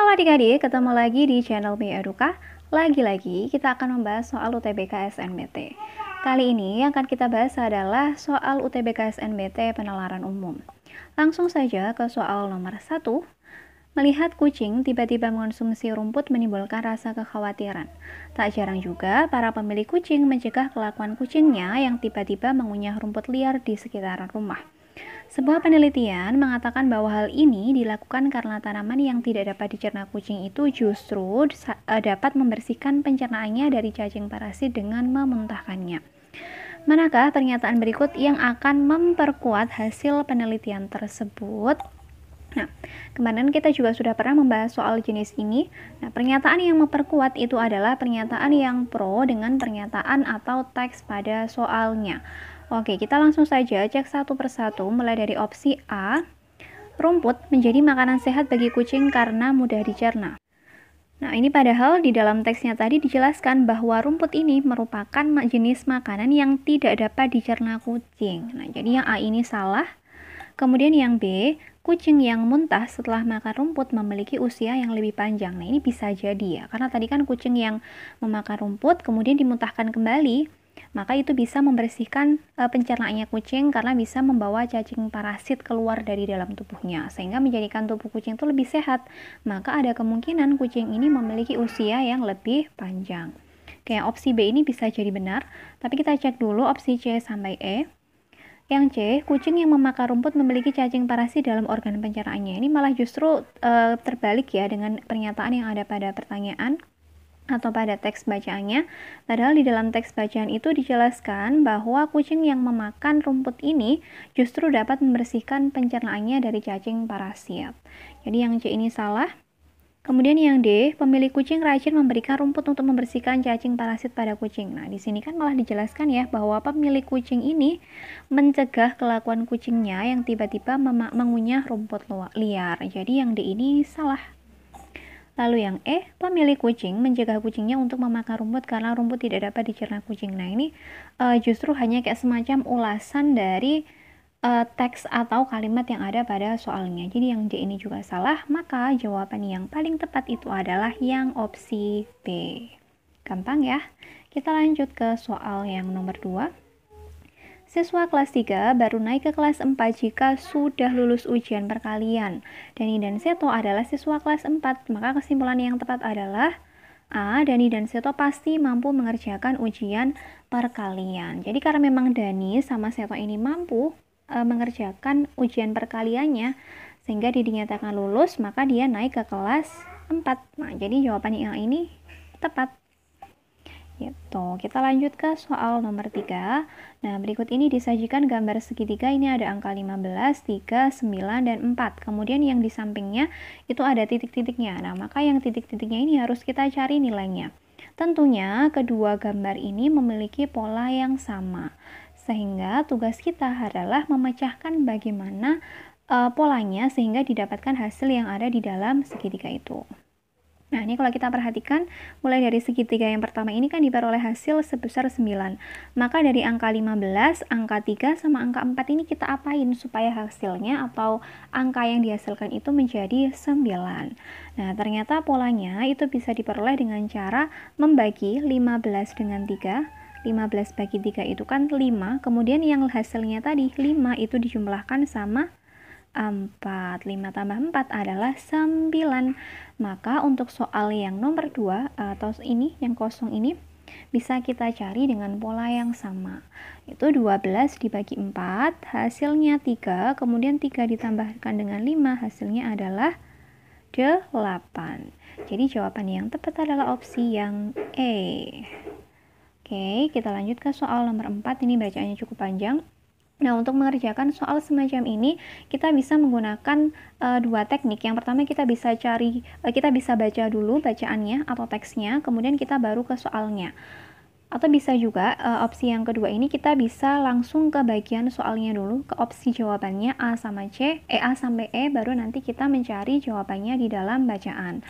Halo adik-adik, ketemu lagi di channel Mi Eduka. Lagi-lagi kita akan membahas soal UTBK SNBT. Kali ini yang akan kita bahas adalah soal UTBK SNBT penalaran umum. Langsung saja ke soal nomor 1. Melihat kucing tiba-tiba mengonsumsi rumput menimbulkan rasa kekhawatiran. Tak jarang juga para pemilik kucing mencegah kelakuan kucingnya yang tiba-tiba mengunyah rumput liar di sekitaran rumah. Sebuah penelitian mengatakan bahwa hal ini dilakukan karena tanaman yang tidak dapat dicerna kucing itu justru eh, dapat membersihkan pencernaannya dari cacing parasit dengan memuntahkannya. Manakah pernyataan berikut yang akan memperkuat hasil penelitian tersebut? Nah, kemarin kita juga sudah pernah membahas soal jenis ini. Nah, pernyataan yang memperkuat itu adalah pernyataan yang pro dengan pernyataan atau teks pada soalnya. Oke, kita langsung saja cek satu persatu mulai dari opsi A. Rumput menjadi makanan sehat bagi kucing karena mudah dicerna. Nah, ini padahal di dalam teksnya tadi dijelaskan bahwa rumput ini merupakan jenis makanan yang tidak dapat dicerna kucing. Nah, jadi yang A ini salah. Kemudian yang B, Kucing yang muntah setelah makan rumput memiliki usia yang lebih panjang. Nah, ini bisa jadi ya, karena tadi kan kucing yang memakan rumput kemudian dimuntahkan kembali, maka itu bisa membersihkan e, pencernaannya kucing karena bisa membawa cacing parasit keluar dari dalam tubuhnya, sehingga menjadikan tubuh kucing itu lebih sehat. Maka ada kemungkinan kucing ini memiliki usia yang lebih panjang. Oke, opsi B ini bisa jadi benar, tapi kita cek dulu opsi C sampai E. Yang C, kucing yang memakan rumput memiliki cacing parasit dalam organ pencernaannya. Ini malah justru uh, terbalik ya dengan pernyataan yang ada pada pertanyaan atau pada teks bacaannya. Padahal di dalam teks bacaan itu dijelaskan bahwa kucing yang memakan rumput ini justru dapat membersihkan pencernaannya dari cacing parasit. Ya. Jadi yang C ini salah. Kemudian yang D, pemilik kucing rajin memberikan rumput untuk membersihkan cacing parasit pada kucing. Nah, di sini kan malah dijelaskan ya bahwa pemilik kucing ini mencegah kelakuan kucingnya yang tiba-tiba mengunyah rumput liar. Jadi yang D ini salah. Lalu yang E, pemilik kucing mencegah kucingnya untuk memakan rumput karena rumput tidak dapat dicerna kucing. Nah, ini eh, justru hanya kayak semacam ulasan dari uh, teks atau kalimat yang ada pada soalnya. Jadi yang D ini juga salah, maka jawaban yang paling tepat itu adalah yang opsi B. Gampang ya? Kita lanjut ke soal yang nomor 2. Siswa kelas 3 baru naik ke kelas 4 jika sudah lulus ujian perkalian. Dani dan Seto adalah siswa kelas 4, maka kesimpulan yang tepat adalah A. Dani dan Seto pasti mampu mengerjakan ujian perkalian. Jadi karena memang Dani sama Seto ini mampu, e, mengerjakan ujian perkaliannya sehingga dia dinyatakan lulus maka dia naik ke kelas 4 nah jadi jawaban yang ini tepat gitu kita lanjut ke soal nomor 3 nah berikut ini disajikan gambar segitiga ini ada angka 15, 3, 9, dan 4 kemudian yang di sampingnya itu ada titik-titiknya nah maka yang titik-titiknya ini harus kita cari nilainya tentunya kedua gambar ini memiliki pola yang sama sehingga tugas kita adalah memecahkan bagaimana uh, polanya sehingga didapatkan hasil yang ada di dalam segitiga itu. Nah, ini kalau kita perhatikan, mulai dari segitiga yang pertama ini kan diperoleh hasil sebesar 9. Maka dari angka 15, angka 3, sama angka 4 ini kita apain supaya hasilnya atau angka yang dihasilkan itu menjadi 9. Nah, ternyata polanya itu bisa diperoleh dengan cara membagi 15 dengan 3, 15 bagi 3 itu kan 5 kemudian yang hasilnya tadi 5 itu dijumlahkan sama 4 5 tambah 4 adalah 9 maka untuk soal yang nomor 2 atau ini yang kosong ini bisa kita cari dengan pola yang sama itu 12 dibagi 4 hasilnya 3 kemudian 3 ditambahkan dengan 5 hasilnya adalah 8 jadi jawaban yang tepat adalah opsi yang E Oke, kita lanjut ke soal nomor 4. Ini bacaannya cukup panjang. Nah, untuk mengerjakan soal semacam ini, kita bisa menggunakan uh, dua teknik. Yang pertama kita bisa cari uh, kita bisa baca dulu bacaannya atau teksnya, kemudian kita baru ke soalnya. Atau bisa juga uh, opsi yang kedua ini kita bisa langsung ke bagian soalnya dulu, ke opsi jawabannya A sama C, E A sampai E baru nanti kita mencari jawabannya di dalam bacaan.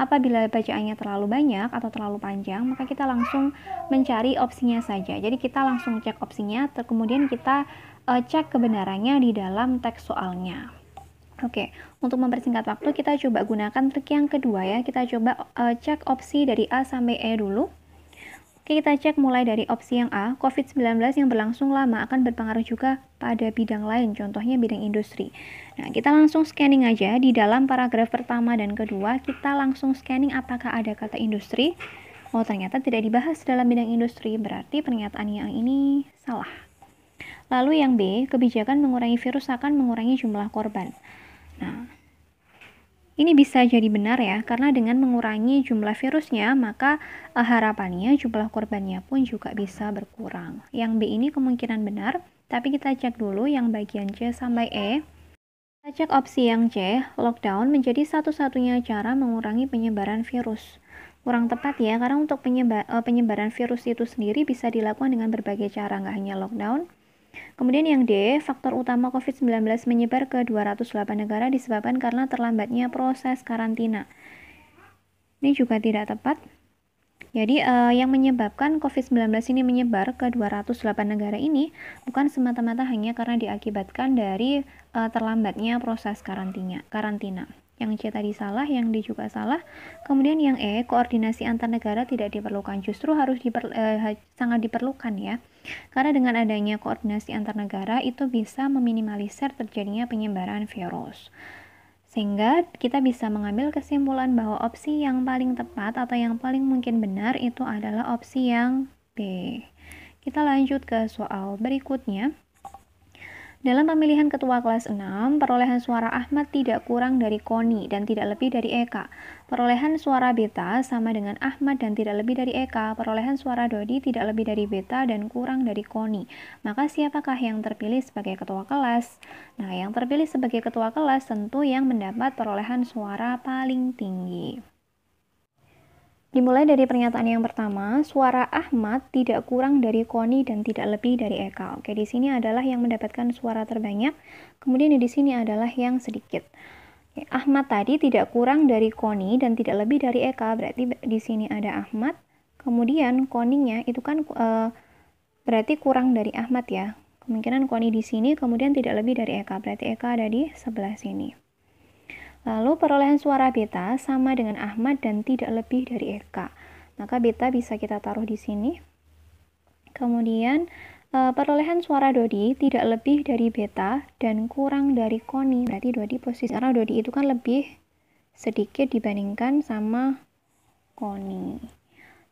Apabila bacaannya terlalu banyak atau terlalu panjang, maka kita langsung mencari opsinya saja. Jadi kita langsung cek opsinya, kemudian kita uh, cek kebenarannya di dalam teks soalnya. Oke, untuk mempersingkat waktu kita coba gunakan trik yang kedua ya. Kita coba uh, cek opsi dari A sampai E dulu. Oke, kita cek mulai dari opsi yang A, COVID-19 yang berlangsung lama akan berpengaruh juga pada bidang lain, contohnya bidang industri. Nah, kita langsung scanning aja di dalam paragraf pertama dan kedua, kita langsung scanning apakah ada kata industri. Oh, ternyata tidak dibahas dalam bidang industri, berarti pernyataan yang ini salah. Lalu yang B, kebijakan mengurangi virus akan mengurangi jumlah korban. Nah, ini bisa jadi benar ya, karena dengan mengurangi jumlah virusnya, maka eh, harapannya jumlah korbannya pun juga bisa berkurang. Yang B ini kemungkinan benar, tapi kita cek dulu yang bagian C sampai E. Kita cek opsi yang C, lockdown menjadi satu-satunya cara mengurangi penyebaran virus. Kurang tepat ya, karena untuk penyebar, eh, penyebaran virus itu sendiri bisa dilakukan dengan berbagai cara, nggak hanya lockdown, Kemudian yang D, faktor utama COVID-19 menyebar ke 208 negara disebabkan karena terlambatnya proses karantina. Ini juga tidak tepat. Jadi eh, yang menyebabkan COVID-19 ini menyebar ke 208 negara ini bukan semata-mata hanya karena diakibatkan dari eh, terlambatnya proses karantina. karantina yang C tadi salah, yang D juga salah. Kemudian yang E, koordinasi antar negara tidak diperlukan, justru harus diper, eh, sangat diperlukan ya. Karena dengan adanya koordinasi antar negara itu bisa meminimalisir terjadinya penyebaran virus. Sehingga kita bisa mengambil kesimpulan bahwa opsi yang paling tepat atau yang paling mungkin benar itu adalah opsi yang B. Kita lanjut ke soal berikutnya. Dalam pemilihan ketua kelas 6, perolehan suara Ahmad tidak kurang dari Koni dan tidak lebih dari Eka. Perolehan suara Beta sama dengan Ahmad dan tidak lebih dari Eka. Perolehan suara Dodi tidak lebih dari Beta dan kurang dari Koni. Maka siapakah yang terpilih sebagai ketua kelas? Nah, yang terpilih sebagai ketua kelas tentu yang mendapat perolehan suara paling tinggi. Dimulai dari pernyataan yang pertama, suara Ahmad tidak kurang dari Koni dan tidak lebih dari Eka. Oke, di sini adalah yang mendapatkan suara terbanyak, kemudian di sini adalah yang sedikit. Oke, Ahmad tadi tidak kurang dari Koni dan tidak lebih dari Eka, berarti di sini ada Ahmad. Kemudian Koninya itu kan e, berarti kurang dari Ahmad ya. Kemungkinan Koni di sini, kemudian tidak lebih dari Eka, berarti Eka ada di sebelah sini. Lalu perolehan suara beta sama dengan Ahmad dan tidak lebih dari Eka. Maka beta bisa kita taruh di sini. Kemudian eh, perolehan suara Dodi tidak lebih dari beta dan kurang dari Koni. Berarti Dodi posisi karena Dodi itu kan lebih sedikit dibandingkan sama Koni.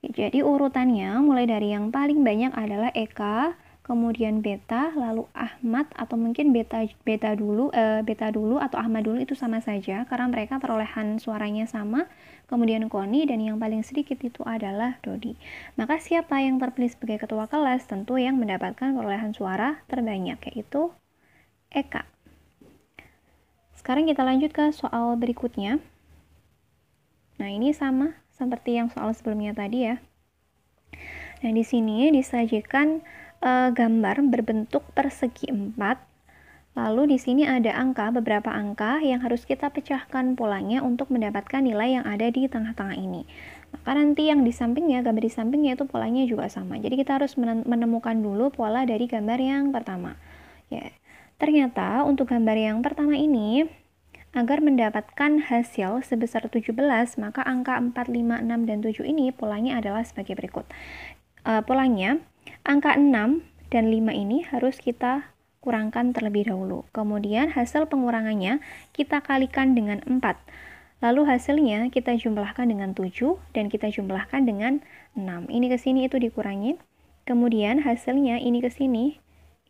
Jadi urutannya mulai dari yang paling banyak adalah Eka, kemudian beta, lalu Ahmad atau mungkin beta beta dulu e, beta dulu atau Ahmad dulu itu sama saja karena mereka perolehan suaranya sama. Kemudian Koni dan yang paling sedikit itu adalah Dodi. Maka siapa yang terpilih sebagai ketua kelas tentu yang mendapatkan perolehan suara terbanyak yaitu Eka. Sekarang kita lanjut ke soal berikutnya. Nah, ini sama seperti yang soal sebelumnya tadi ya. Nah, di sini disajikan uh, gambar berbentuk persegi empat. Lalu di sini ada angka, beberapa angka yang harus kita pecahkan polanya untuk mendapatkan nilai yang ada di tengah-tengah ini. Maka nanti yang di sampingnya, gambar di sampingnya itu polanya juga sama. Jadi kita harus menemukan dulu pola dari gambar yang pertama. Ya. Ternyata untuk gambar yang pertama ini, agar mendapatkan hasil sebesar 17, maka angka 4, 5, 6, dan 7 ini polanya adalah sebagai berikut. Uh, polanya, Angka 6 dan 5 ini harus kita kurangkan terlebih dahulu. Kemudian hasil pengurangannya kita kalikan dengan 4. Lalu hasilnya kita jumlahkan dengan 7 dan kita jumlahkan dengan 6. Ini ke sini itu dikurangin. Kemudian hasilnya ini ke sini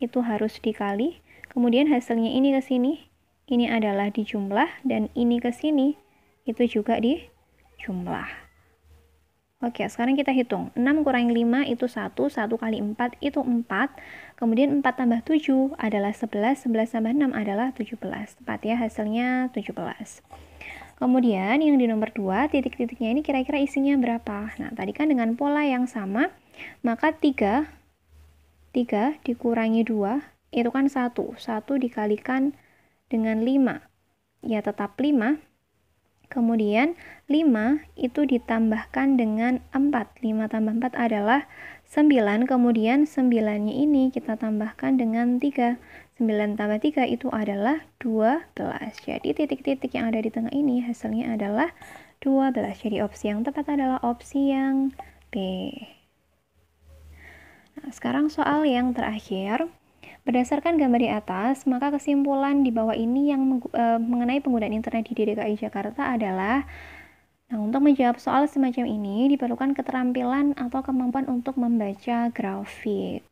itu harus dikali. Kemudian hasilnya ini ke sini ini adalah dijumlah dan ini ke sini itu juga dijumlah. Oke, sekarang kita hitung. 6 kurangi 5 itu 1, 1 kali 4 itu 4, kemudian 4 tambah 7 adalah 11, 11 tambah 6 adalah 17. Tepat ya, hasilnya 17. Kemudian yang di nomor 2, titik-titiknya ini kira-kira isinya berapa? Nah, tadi kan dengan pola yang sama, maka 3, 3 dikurangi 2, itu kan 1. 1 dikalikan dengan 5, ya tetap 5. Kemudian 5 itu ditambahkan dengan 4. 5 tambah 4 adalah 9. Kemudian 9-nya ini kita tambahkan dengan 3. 9 tambah 3 itu adalah 12. Jadi titik-titik yang ada di tengah ini hasilnya adalah 12. Jadi opsi yang tepat adalah opsi yang B. Nah, sekarang soal yang terakhir. Berdasarkan gambar di atas, maka kesimpulan di bawah ini yang e, mengenai penggunaan internet di DKI Jakarta adalah Nah, untuk menjawab soal semacam ini diperlukan keterampilan atau kemampuan untuk membaca grafik.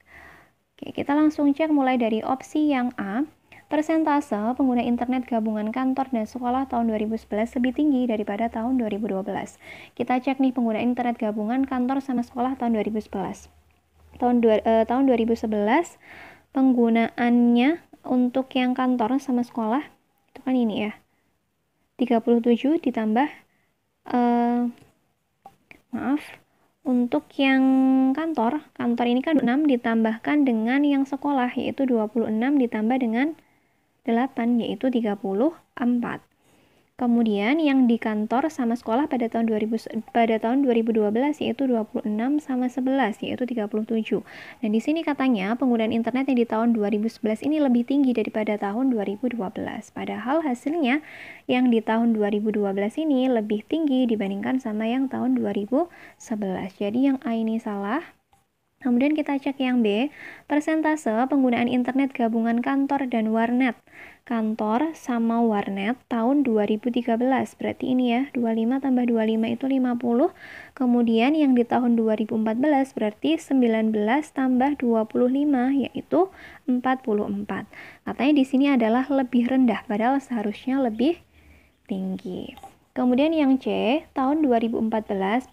Oke, kita langsung cek mulai dari opsi yang A. Persentase pengguna internet gabungan kantor dan sekolah tahun 2011 lebih tinggi daripada tahun 2012. Kita cek nih pengguna internet gabungan kantor sama sekolah tahun 2011. Tahun, eh, tahun 2011 penggunaannya untuk yang kantor sama sekolah itu kan ini ya 37 ditambah eh, maaf untuk yang kantor kantor ini kan 6 ditambahkan dengan yang sekolah yaitu 26 ditambah dengan 8 yaitu 34 Kemudian yang di kantor sama sekolah pada tahun 2000 pada tahun 2012 yaitu 26 sama 11 yaitu 37. Dan nah, di sini katanya penggunaan internet yang di tahun 2011 ini lebih tinggi daripada tahun 2012. Padahal hasilnya yang di tahun 2012 ini lebih tinggi dibandingkan sama yang tahun 2011. Jadi yang A ini salah, Kemudian kita cek yang B, persentase penggunaan internet gabungan kantor dan warnet. Kantor sama warnet tahun 2013, berarti ini ya, 25 tambah 25 itu 50. Kemudian yang di tahun 2014 berarti 19 tambah 25 yaitu 44. Katanya di sini adalah lebih rendah, padahal seharusnya lebih tinggi. Kemudian yang C, tahun 2014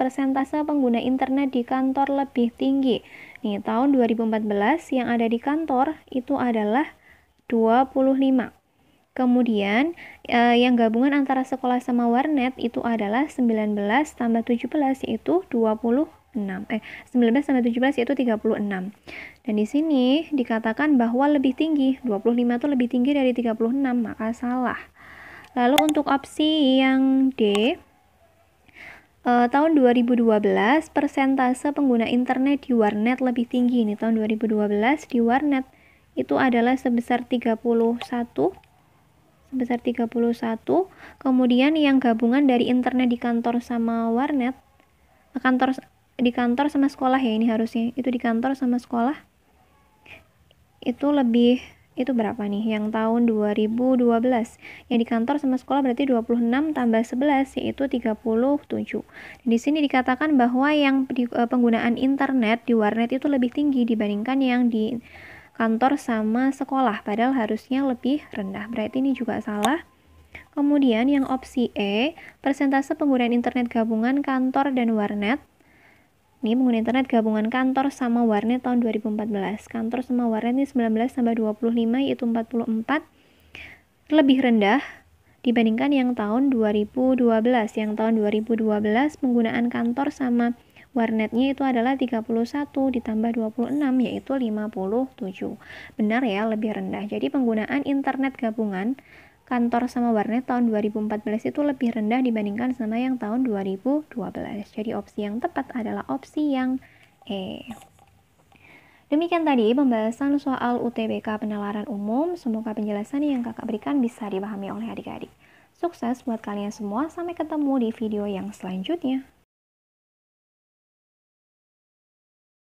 persentase pengguna internet di kantor lebih tinggi. Nih, tahun 2014 yang ada di kantor itu adalah 25. Kemudian eh, yang gabungan antara sekolah sama warnet itu adalah 19 tambah 17 yaitu 26. Eh 19 tambah 17 yaitu 36. Dan di sini dikatakan bahwa lebih tinggi, 25 itu lebih tinggi dari 36, maka salah. Lalu untuk opsi yang D, Uh, tahun 2012 persentase pengguna internet di warnet lebih tinggi nih tahun 2012 di warnet itu adalah sebesar 31 sebesar 31 kemudian yang gabungan dari internet di kantor sama warnet eh, kantor di kantor sama sekolah ya ini harusnya itu di kantor sama sekolah itu lebih itu berapa nih? Yang tahun 2012. Yang di kantor sama sekolah berarti 26 tambah 11 yaitu 37. Dan di sini dikatakan bahwa yang di, e, penggunaan internet di warnet itu lebih tinggi dibandingkan yang di kantor sama sekolah padahal harusnya lebih rendah. Berarti ini juga salah. Kemudian yang opsi E, persentase penggunaan internet gabungan kantor dan warnet ini pengguna internet gabungan kantor sama warnet tahun 2014. Kantor sama warnet ini 19 sampai 25 yaitu 44 lebih rendah dibandingkan yang tahun 2012. Yang tahun 2012 penggunaan kantor sama warnetnya itu adalah 31 ditambah 26 yaitu 57. Benar ya, lebih rendah. Jadi penggunaan internet gabungan kantor sama warnet tahun 2014 itu lebih rendah dibandingkan sama yang tahun 2012. Jadi opsi yang tepat adalah opsi yang E. Demikian tadi pembahasan soal UTBK penalaran umum. Semoga penjelasan yang kakak berikan bisa dipahami oleh adik-adik. Sukses buat kalian semua, sampai ketemu di video yang selanjutnya.